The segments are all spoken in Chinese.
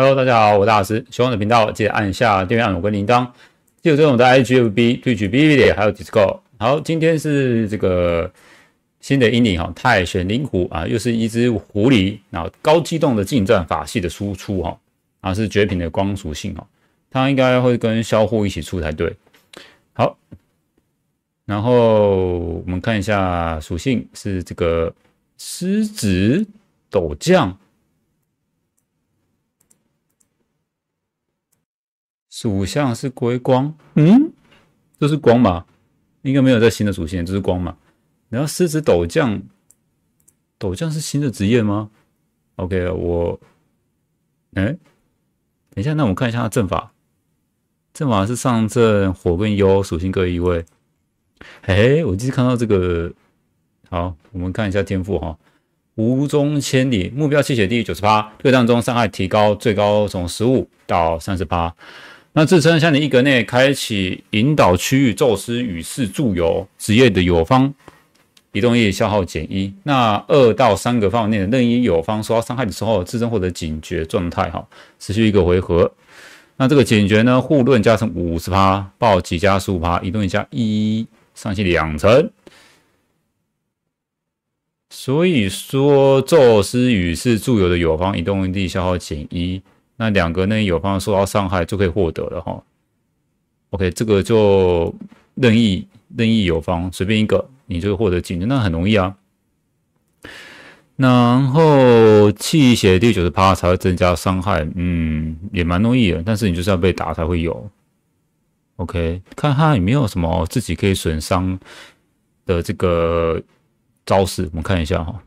Hello，大家好，我是老师，喜欢的频道记得按下订阅按钮跟铃铛，记得追我的 IGFB、推举 BV 里还有 Discord。好，今天是这个新的阴影哈，太玄灵狐啊，又是一只狐狸，然后高机动的近战法系的输出哈，然后是绝品的光属性哦，它应该会跟销户一起出才对。好，然后我们看一下属性是这个狮子斗将。属相是归光，嗯，这是光嘛？应该没有在新的属性，这是光嘛？然后狮子斗将，斗将是新的职业吗？OK，我，哎，等一下，那我们看一下他阵法，阵法是上阵火跟幽属性各一位。哎，我就是看到这个，好，我们看一下天赋哈，无中千里，目标气血低于九十八，对战中伤害提高，最高从十五到三十八。那自身向你一格内开启引导区域，宙斯与世助游职业的友方移动力消耗减一。那二到三个方围内的任意友方受到伤害的时候，自身获得警觉状态，哈，持续一个回合。那这个警觉呢，护盾加成五十趴，暴击加十五趴，移动力加一，上限两层。所以说，宙斯与世助游的友方移动力消耗减一。那两个那友方受到伤害就可以获得了哈，OK，这个就任意任意友方随便一个，你就获得技能，那很容易啊。然后气血第九十八才会增加伤害，嗯，也蛮容易的，但是你就是要被打才会有。OK，看他有没有什么自己可以损伤的这个招式，我们看一下哈，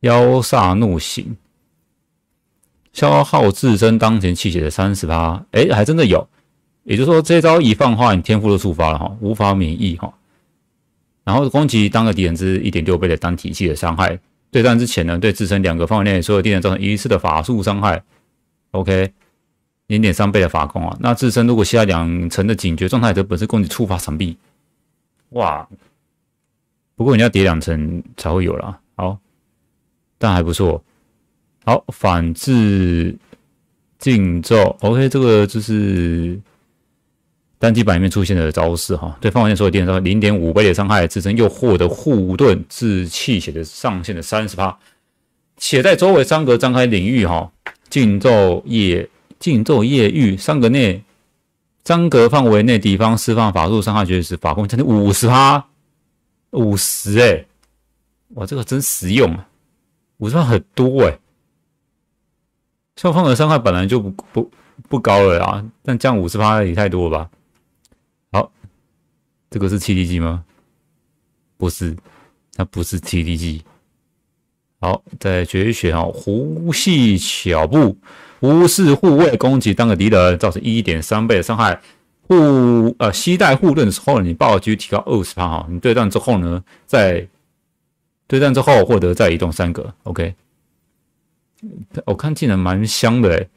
妖煞怒行，消耗自身当前气血的三十八，哎，还真的有，也就是说，这招一放话，你天赋都触发了哈，无法免疫哈。然后攻击当个敌人只一点六倍的单体系的伤害。对战之前呢，对自身两个范围内所有敌人造成一次的法术伤害。OK，零点三倍的法攻啊。那自身如果下两层的警觉状态，则本身攻击触发闪避。哇，不过你要叠两层才会有了。好，但还不错。好，反制禁咒。OK，这个就是单机版里面出现的招式哈。对方火线所有敌人招，零点五倍的伤害，自身又获得护盾至气血的上限的三十发。且在周围三格张开领域哈。禁咒业，禁咒业域三格内，三格范围内敌方释放法术伤害绝时法攻将近五十发五十哎，哇，这个真实用啊，五十趴很多哎。像方的伤害本来就不不不高了啦，但降五十发也太多了吧？好，这个是 T D G 吗？不是，它不是 T D G。好，在决选哦，胡系小步，无视护卫攻击，当个敌人造成一点三倍的伤害，护呃，携带护盾的时候，你暴击提高二十发哈，你对战之后呢，在对战之后获得再移动三格，OK。我看技能蛮香的诶。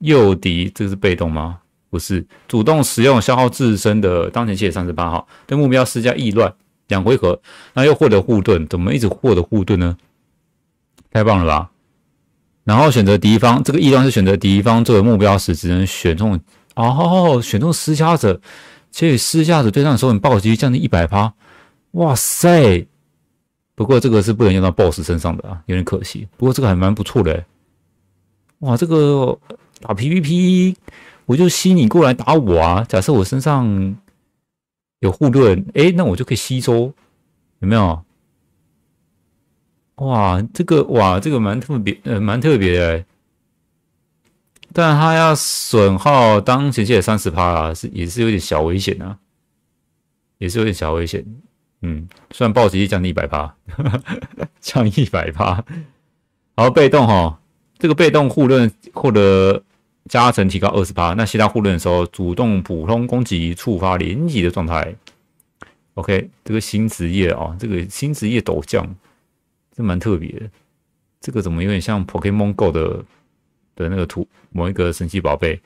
诱敌这个是被动吗？不是，主动使用消耗自身的当前血三十八，号，对目标施加意乱两回合，那又获得护盾，怎么一直获得护盾呢？太棒了吧！然后选择敌方，这个意乱是选择敌方作为目标时只能选中，哦，选中施加者，且以施加者对战的时候你暴击降低一百趴。哇塞！不过这个是不能用到 BOSS 身上的啊，有点可惜。不过这个还蛮不错的，哇，这个打 PVP，我就吸你过来打我啊。假设我身上有护盾，哎，那我就可以吸收，有没有？哇，这个哇，这个蛮特别，呃，蛮特别的。但他要损耗当前的三十趴，是也是有点小危险啊，也是有点小危险。嗯，算暴击降低一百八，降一百八。好，被动哈，这个被动护盾获得加成提高二十八。那其他护盾的时候，主动普通攻击触发连击的状态。OK，这个新职业啊，这个新职业陡降，这蛮特别。这个怎么有点像 p o k e m o n Go 的的那个图，某一个神奇宝贝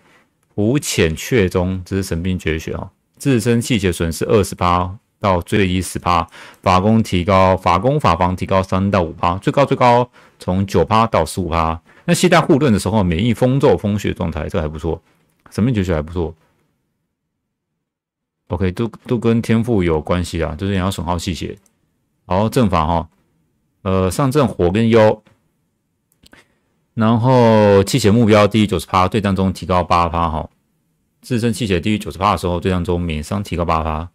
无浅却中只是神兵绝学啊，自身气血损失二十八。到最低十趴，法攻提高，法攻法防提高三到五趴，最高最高从九趴到十五趴。那携带护盾的时候，免疫风咒、风雪状态，这还不错，什么绝学还不错。OK，都都跟天赋有关系啊，就是你要损耗气血。好，阵法哈，呃，上阵火跟妖，然后气血目标低于九十趴，对战中提高八趴哈，自身气血低于九十趴的时候，对战中免伤提高八趴。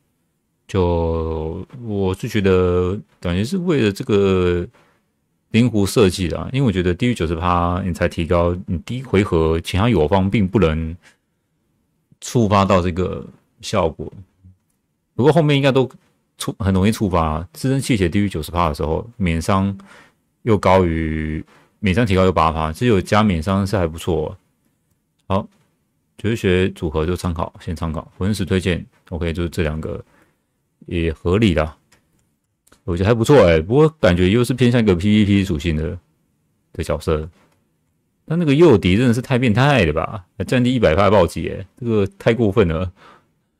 就我是觉得，感觉是为了这个灵活设计的，因为我觉得低于九十趴，你才提高你第一回合其他友方并不能触发到这个效果。不过后面应该都触很容易触发，自身气血低于九十趴的时候，免伤又高于免伤提高又八趴，只有加免伤是还不错。好，绝学组合就参考，先参考，魂石推荐 OK，就是这两个。也合理的，我觉得还不错哎，不过感觉又是偏向一个 PVP 属性的的角色，但那个诱敌真的是太变态了吧？还降低一百发暴击哎，这个太过分了，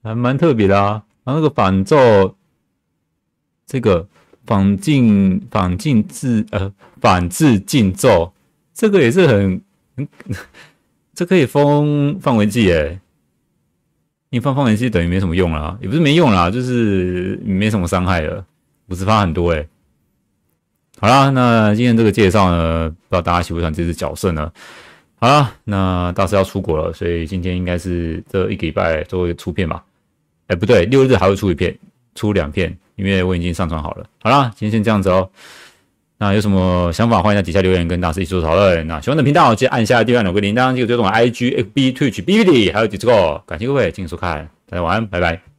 还蛮特别的啊。然后那个反咒，这个仿镜仿镜制呃仿制镜咒，这个也是很，这可以封范围技哎。你放放其器等于没什么用啦，也不是没用啦，就是没什么伤害了。五十发很多哎。好啦，那今天这个介绍呢，不知道大家喜不喜欢这只角色呢？好啦，那到师要出国了，所以今天应该是这一个礼拜一为出片吧。哎，不对，六日还会出一片，出两片，因为我已经上传好了。好啦，今天先这样子哦。那有什么想法，欢迎在底下留言，跟大师一起讨论。那喜欢的频道，记得按下订阅两个铃铛，记得追踪 I G F B Twitch B B D，还有 Discord。感谢各位，敬请收看，大家晚安，拜拜。